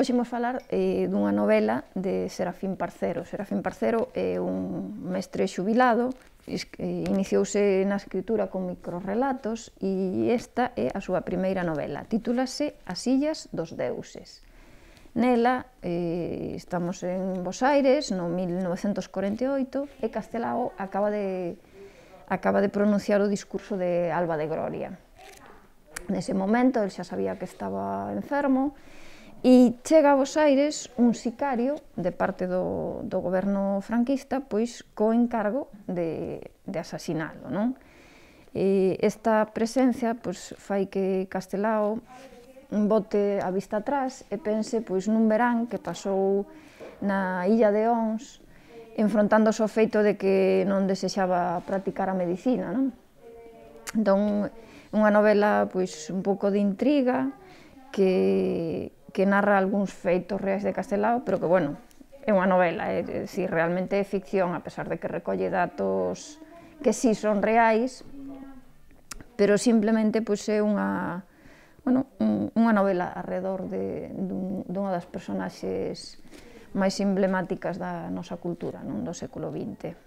Hoxe imos falar eh, dunha novela de Serafín Parcero. Serafín Parcero é un mestre xubilado, eh, iniciouse na escritura con microrelatos e esta é a súa primeira novela. Titúlase As illas dos deuses. Nela eh, estamos en Bos Aires no 1948 e Castelao acaba de acaba de pronunciar o discurso de Alba de Gloria. Nese momento, el xa sabía que estaba enfermo, E chega a Bos Aires un sicario de parte do, do goberno franquista pois co encargo de, de asasinalo. Non? E esta presencia pois, fai que Castelao bote a vista atrás e pense pois nun verán que pasou na illa de Ons enfrontándose ao feito de que non desexaba practicar a medicina. Non? Entón, unha novela pois un pouco de intriga, que, que narra algúns feitos reais de Castelao, pero que, bueno, é unha novela, é, si realmente é ficción, a pesar de que recolle datos que sí son reais, pero simplemente pois, é unha, bueno, unha novela alrededor de, dun, dunha das personaxes máis emblemáticas da nosa cultura non do século XX.